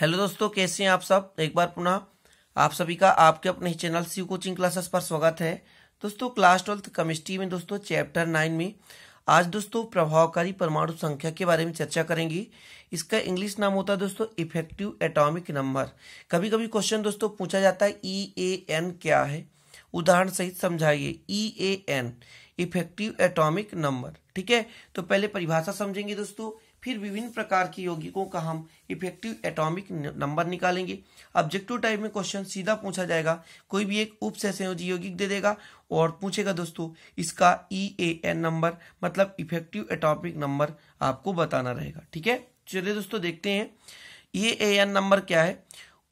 hello दोस्तों कैसे हैं आप सब एक बार पुनः आप सभी का आपके अपने ही चैनल सी कोचिंग क्लासेस पर स्वागत है दोस्तों क्लास ट्वेल्थ केमिस्ट्री में दोस्तों चैप्टर नाइन में आज दोस्तों प्रभावकारी परमाणु संख्या के बारे में चर्चा करेंगे इसका इंग्लिश नाम होता है दोस्तों इफेक्टिव एटॉमिक नंबर कभी कभी क्वेश्चन दोस्तों पूछा जाता है ई ए एन क्या है उदाहरण सहित समझाइए E A N effective atomic number ठीक है तो पहले परिभाषा समझेंगे दोस्तों फिर विभिन्न प्रकार की यौगिकों का हम इफेक्टिव एटॉमिक नंबर निकालेंगे ऑब्जेक्टिव टाइप में क्वेश्चन सीधा पूछा जाएगा कोई भी एक उप सहसंयोजी यौगिक दे देगा और पूछेगा दोस्तों इसका ई ए एन नंबर मतलब इफेक्टिव एटॉमिक नंबर आपको बताना रहेगा ठीक है चलिए दोस्तों देखते हैं ई ए एन नंबर क्या है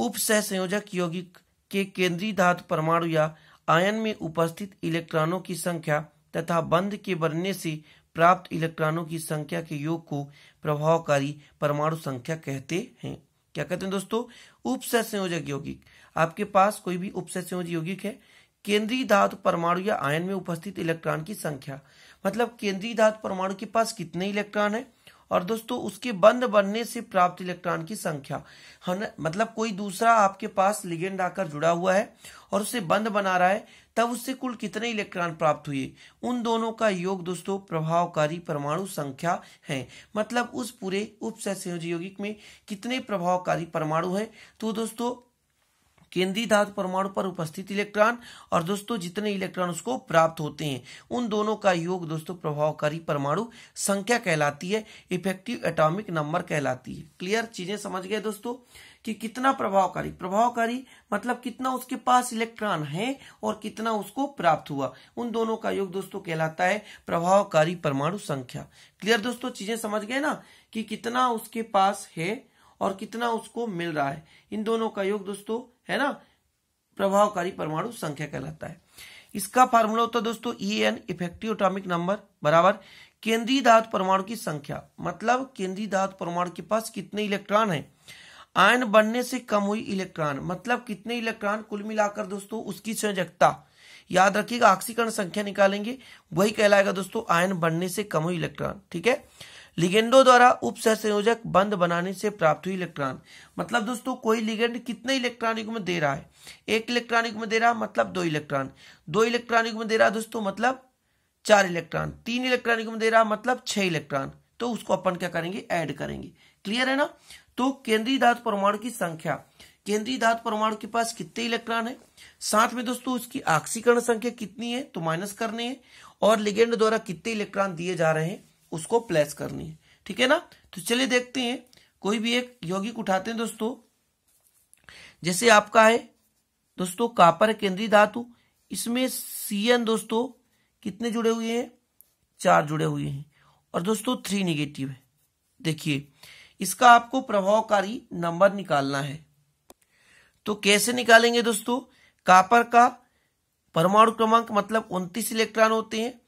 उप सहसंयोजक यौगिक के केंद्रीय धातु परमाणु या आयन में उपस्थित इलेक्ट्रॉनों की संख्या तथा बंध के बनने से प्राप्त इलेक्ट्रॉनों की संख्या के योग को प्रभावकारी परमाणु संख्या कहते हैं क्या कहते हैं दोस्तों उपस संयोजक यौगिक आपके पास कोई भी उपस संयोजक यौगिक है केंद्रीय धातु परमाणु या आयन में उपस्थित इलेक्ट्रॉन की संख्या मतलब केंद्रीय धातु परमाणु के पास कितने इलेक्ट्रॉन है और दोस्तों उसके बंद बनने से प्राप्त इलेक्ट्रॉन की संख्या मतलब कोई दूसरा आपके पास लिगेंड आकर जुड़ा हुआ है और उसे बंद बना रहा है तब उससे कुल कितने इलेक्ट्रॉन प्राप्त हुए उन दोनों का योग दोस्तों प्रभावकारी परमाणु संख्या है मतलब उस पूरे उप संयोगी में कितने प्रभावकारी परमाणु हैं तो दोस्तों केंद्रीय धातु परमाणु पर उपस्थित इलेक्ट्रॉन और दोस्तों जितने इलेक्ट्रॉन उसको प्राप्त होते हैं उन दोनों का योग दोस्तों प्रभावकारी परमाणु संख्या कहलाती है इफेक्टिव एटॉमिक नंबर कहलाती है क्लियर चीजें समझ गए दोस्तों कि कितना प्रभावकारी प्रभावकारी मतलब कितना उसके पास इलेक्ट्रॉन है और कितना उसको प्राप्त हुआ उन दोनों का योग दोस्तों कहलाता है प्रभावकारी परमाणु संख्या क्लियर दोस्तों चीजें समझ गए ना कि कितना उसके पास है और कितना उसको मिल रहा है इन दोनों का योग दोस्तों है ना प्रभावकारी परमाणु संख्या कहलाता है इसका फार्मूला होता है दोस्तों E N effective atomic number बराबर केंद्रीय धातु परमाणु की संख्या मतलब केंद्रीय धातु परमाणु के पास कितने इलेक्ट्रॉन है आयन बनने से कम हुई इलेक्ट्रॉन मतलब कितने इलेक्ट्रॉन कुल मिलाकर दोस्तों उसकी संयोजकता याद रखिएगा ऑक्सीकरण संख्या निकालेंगे वही कहलाएगा दोस्तों आयन बनने से कम हुई इलेक्ट्रॉन ठीक है लिगेंडो द्वारा उप संयोजक बंद बनाने से प्राप्त हुई इलेक्ट्रॉन मतलब दोस्तों कोई लिगेंड कितने इलेक्ट्रॉनिक में दे रहा है एक इलेक्ट्रॉनिक में दे रहा मतलब दो इलेक्ट्रॉन दो इलेक्ट्रॉनिक में दे रहा दोस्तों मतलब चार इलेक्ट्रॉन तीन इलेक्ट्रॉनिक में दे रहा मतलब छह इलेक्ट्रॉन तो उसको अपन क्या करेंगे ऐड करेंगे क्लियर है ना तो केंद्रीय धात परमाणु की संख्या केंद्रीय धात परमाणु के पास कितने इलेक्ट्रॉन है साथ में दोस्तों उसकी आक्सीकरण संख्या कितनी है तो माइनस करने है और लिगेंड द्वारा कितने इलेक्ट्रॉन दिए जा रहे हैं उसको प्लेस करनी है ठीक है ना तो चलिए देखते हैं कोई भी एक यौगिक उठाते हैं दोस्तों जैसे आपका है दोस्तों कापर केंद्रीय धातु इसमें सीएन दोस्तों कितने जुड़े हुए हैं चार जुड़े हुए हैं और दोस्तों थ्री निगेटिव है देखिए इसका आपको प्रभावकारी नंबर निकालना है तो कैसे निकालेंगे दोस्तों कापर का परमाणु क्रमांक मतलब उन्तीस इलेक्ट्रॉन होते हैं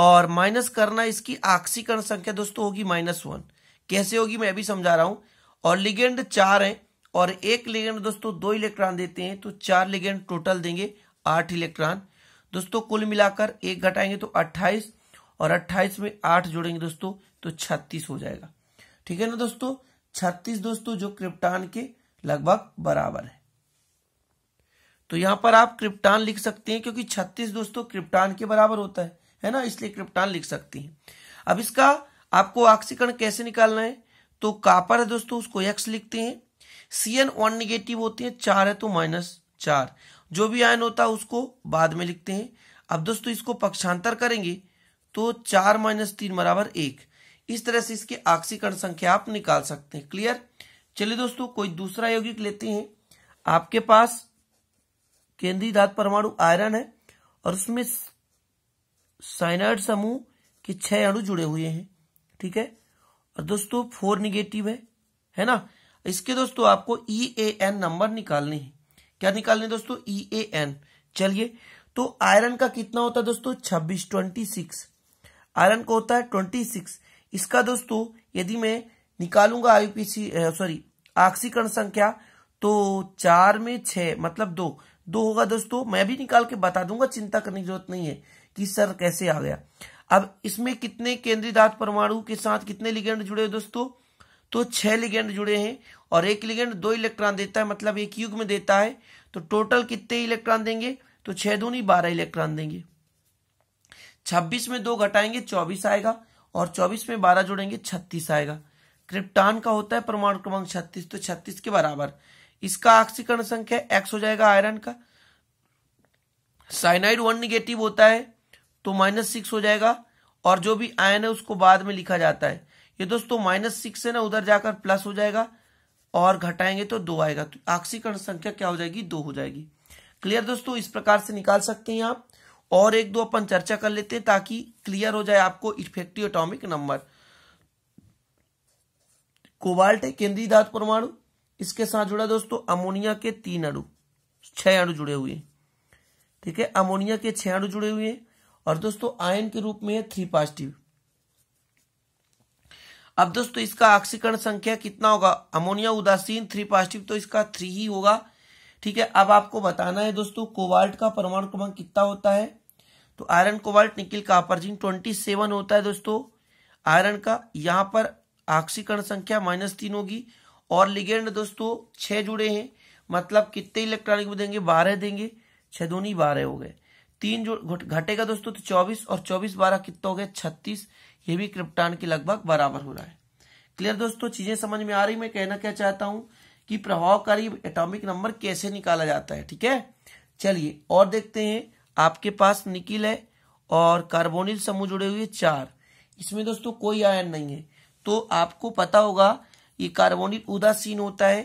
और माइनस करना इसकी आक्सीकरण संख्या दोस्तों होगी माइनस वन कैसे होगी मैं अभी समझा रहा हूं और लिगेंड चार है और एक लिगेंड दोस्तों दो इलेक्ट्रॉन देते हैं तो चार लिगेंड टोटल देंगे आठ इलेक्ट्रॉन दोस्तों कुल मिलाकर एक घटाएंगे तो अट्ठाईस और अट्ठाईस में आठ जोड़ेंगे दोस्तों तो छत्तीस हो जाएगा ठीक है ना दोस्तों छत्तीस दोस्तों जो क्रिप्टान के लगभग बराबर है तो यहां पर आप क्रिप्टान लिख सकते हैं क्योंकि छत्तीस दोस्तों क्रिप्टान के बराबर होता है है ना इसलिए क्रिप्टान लिख सकती हैं अब इसका आपको ऑक्सीकरण कैसे निकालना है तो कापर है दोस्तों उसको एक्स लिखते हैं सी एन वन निगेटिव होती है चार है तो माइनस चार जो भी आयन होता है उसको बाद में लिखते हैं अब दोस्तों इसको पक्षांतर करेंगे तो चार माइनस तीन बराबर एक इस तरह से इसके ऑक्सीकरण संख्या आप निकाल सकते हैं क्लियर चलिए दोस्तों कोई दूसरा यौगिक लेते हैं आपके पास केंद्रीय धातु परमाणु आयरन है और उसमें साइनाइड समूह के छह अणु जुड़े हुए हैं ठीक है और दोस्तों फोर निगेटिव है है ना इसके दोस्तों आपको ई ए एन नंबर निकालने हैं क्या निकालने है दोस्तों ई ए एन चलिए तो आयरन का कितना होता है दोस्तों छब्बीस ट्वेंटी सिक्स आयरन का होता है ट्वेंटी सिक्स इसका दोस्तों यदि मैं निकालूंगा आईपीसी सॉरी ऑक्सीकरण संख्या तो चार में छ मतलब दो दो होगा दोस्तों मैं भी निकाल के बता दूंगा चिंता करने की जरूरत नहीं है कि सर कैसे आ गया अब इसमें कितने केंद्रीय धातु परमाणु के साथ कितने लिगेंड जुड़े हैं दोस्तों तो छह लिगेंड जुड़े हैं और एक लिगेंड दो इलेक्ट्रॉन देता है मतलब एक युग में देता है तो टोटल कितने इलेक्ट्रॉन देंगे तो छह दो नहीं बारह इलेक्ट्रॉन देंगे छब्बीस में दो घटाएंगे चौबीस आएगा और चौबीस में बारह जोड़ेंगे छत्तीस आएगा क्रिप्टान का होता है परमाणु क्रमांक छत्तीस तो छत्तीस के बराबर इसका ऑक्सीकरण संख्या एक्स हो जाएगा आयरन का साइनाइड वन निगेटिव होता है तो माइनस सिक्स हो जाएगा और जो भी आयन है उसको बाद में लिखा जाता है ये दोस्तों माइनस सिक्स है ना उधर जाकर प्लस हो जाएगा और घटाएंगे तो दो आएगा तो आक्सीकरण संख्या क्या हो जाएगी दो हो जाएगी क्लियर दोस्तों इस प्रकार से निकाल सकते हैं आप और एक दो अपन चर्चा कर लेते हैं ताकि क्लियर हो जाए आपको इफेक्टिव एटॉमिक नंबर कोबाल्ट है केंद्रीय धातु परमाणु इसके साथ जुड़ा दोस्तों अमोनिया के तीन अणु छह अणु जुड़े हुए ठीक है अमोनिया के छह अणु जुड़े हुए हैं और दोस्तों आयन के रूप में है थ्री पॉजिटिव अब दोस्तों इसका ऑक्सीकरण संख्या कितना होगा अमोनिया उदासीन थ्री पॉजिटिव तो इसका थ्री ही होगा ठीक है अब आपको बताना है दोस्तों कोबाल्ट का परमाणु क्रमांक कितना होता है तो iron cobalt nickel copper zinc twenty seven होता है दोस्तों आयरन का यहां पर ऑक्सीकरण संख्या माइनस तीन होगी और लिगेंड दोस्तों छह जुड़े हैं मतलब कितने इलेक्ट्रॉनिक देंगे बारह देंगे छह दोनों बारह हो गए तीन जो घटेगा दोस्तों तो चौबीस और चौबीस बारह कितना हो गया छत्तीस ये भी क्रिप्टान के लगभग बराबर हो रहा है क्लियर दोस्तों चीजें समझ में आ रही मैं कहना क्या चाहता हूं कि प्रभावकारी एटॉमिक नंबर कैसे निकाला जाता है ठीक है चलिए और देखते हैं आपके पास निकिल है और कार्बोनिल समूह जुड़े हुए चार इसमें दोस्तों कोई आयन नहीं है तो आपको पता होगा ये कार्बोनिल उदासीन होता है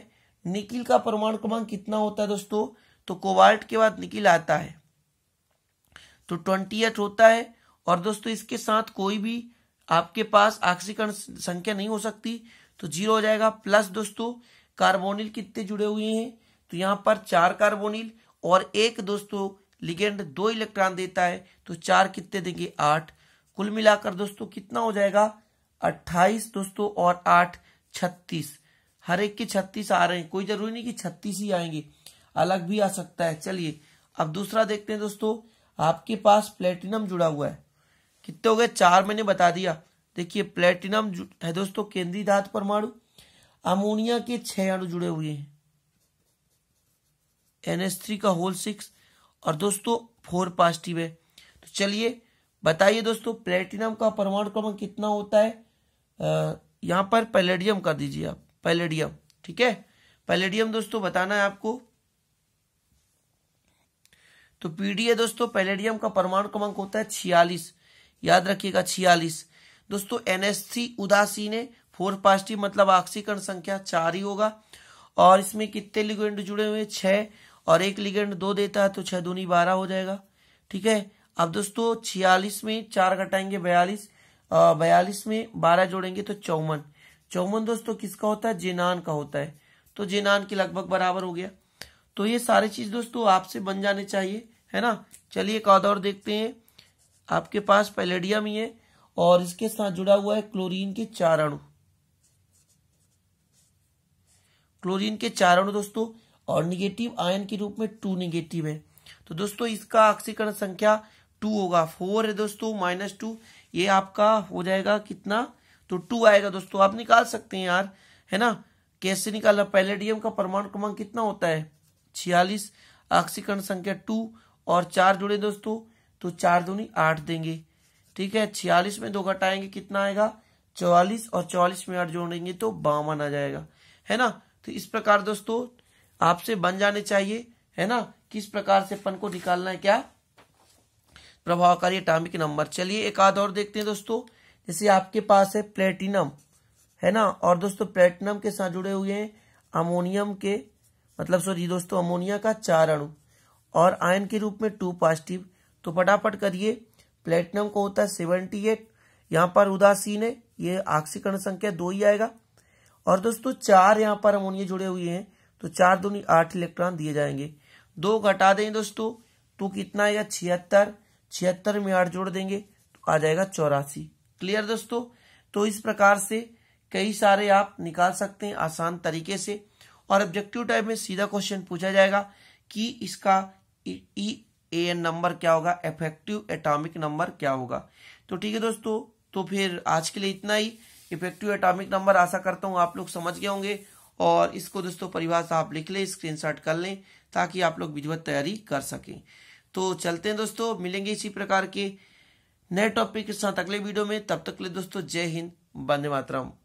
निकिल का परमाणु क्रमांक कितना होता है दोस्तों तो कोवाल्ट के बाद निकिल आता है तो ट्वेंटी होता है और दोस्तों इसके साथ कोई भी आपके पास आक्सीकरण संख्या नहीं हो सकती तो जीरो हो जाएगा प्लस दोस्तों कार्बोनिल कितने जुड़े हुए हैं तो यहाँ पर चार कार्बोनिल और एक दोस्तों लिगेंड दो इलेक्ट्रॉन देता है तो चार कितने देंगे आठ कुल मिलाकर दोस्तों कितना हो जाएगा अट्ठाईस दोस्तों और आठ छत्तीस हर एक के छत्तीस आ रहे हैं कोई जरूरी नहीं कि छत्तीस ही आएंगे अलग भी आ सकता है चलिए अब दूसरा देखते हैं दोस्तों आपके पास प्लेटिनम जुड़ा हुआ है कितने हो गए चार मैंने बता दिया देखिए प्लेटिनम है दोस्तों केंद्रीय धातु परमाणु अमोनिया के छह अणु जुड़े हुए हैं एनएस थ्री का होल सिक्स और दोस्तों फोर पॉजिटिव है तो चलिए बताइए दोस्तों प्लेटिनम का परमाणु क्रमांक कितना होता है यहां पर पैलेडियम कर दीजिए आप पैलेडियम ठीक है पैलेडियम दोस्तों बताना है आपको तो पीडीए दोस्तों पैलेडियम का परमाणु क्रमांक होता है छियालीस याद रखिएगा छियालीस दोस्तों एनएस उदासी ने फोर पॉजिटिव मतलब ऑक्सीकरण संख्या चार ही होगा और इसमें कितने लिगेंड जुड़े हुए छह और एक लिगेंड दो देता है तो छह दूनी बारह हो जाएगा ठीक है अब दोस्तों छियालीस में चार घटाएंगे बयालीस बयालीस में बारह जोड़ेंगे तो चौवन चौवन दोस्तों किसका होता है जेनान का होता है तो जेनान के लगभग बराबर हो गया तो ये सारी चीज दोस्तों आपसे बन जाने चाहिए है ना चलिए एक और देखते हैं आपके पास पैलेडियम ही है और इसके साथ जुड़ा हुआ है क्लोरीन के चार अणु क्लोरीन के चार अणु दोस्तों और निगेटिव आयन के रूप में टू निगेटिव है तो दोस्तों इसका ऑक्सीकरण संख्या टू होगा फोर है दोस्तों माइनस टू ये आपका हो जाएगा कितना तो टू आएगा दोस्तों आप निकाल सकते हैं यार है ना कैसे निकालना पैलेडियम का परमाणु क्रमांक कितना होता है छियालीस ऑक्सीकरण संख्या टू और चार जुड़े दोस्तों तो चार दूनी आठ देंगे ठीक है छियालीस में दो घटाएंगे कितना आएगा चौवालीस और चौवालीस में आठ जोड़ेंगे तो बावन आ जाएगा है ना तो इस प्रकार दोस्तों आपसे बन जाने चाहिए है ना किस प्रकार से पन को निकालना है क्या प्रभावकारी अटामिक नंबर चलिए एक आध और देखते हैं दोस्तों जैसे आपके पास है प्लेटिनम है ना और दोस्तों प्लेटिनम के साथ जुड़े हुए हैं अमोनियम के मतलब सॉरी दोस्तों अमोनिया का चार अणु और आयन के रूप में टू पॉजिटिव तो फटाफट करिए प्लेटिनम को होता है सेवनटी एट यहाँ पर उदासीन है ये आक्सीकरण संख्या दो ही आएगा और दोस्तों चार यहाँ पर अमोनिया जुड़े हुए हैं तो चार दो आठ इलेक्ट्रॉन दिए जाएंगे दो घटा दें दोस्तों तो कितना आएगा छिहत्तर छिहत्तर में आठ जोड़ देंगे तो आ जाएगा चौरासी क्लियर दोस्तों तो इस प्रकार से कई सारे आप निकाल सकते हैं आसान तरीके से और ऑब्जेक्टिव टाइप में सीधा क्वेश्चन पूछा जाएगा कि इसका ई ए एन नंबर क्या होगा इफेक्टिव एटॉमिक नंबर क्या होगा तो ठीक है दोस्तों तो फिर आज के लिए इतना ही इफेक्टिव एटॉमिक नंबर आशा करता हूँ आप लोग समझ गए होंगे और इसको दोस्तों परिभाषा आप लिख लें स्क्रीनशॉट कर लें ताकि आप लोग विधिवत तैयारी कर सकें तो चलते हैं दोस्तों मिलेंगे इसी प्रकार के नए टॉपिक के साथ अगले वीडियो में तब तक के लिए दोस्तों जय हिंद वंदे मातरम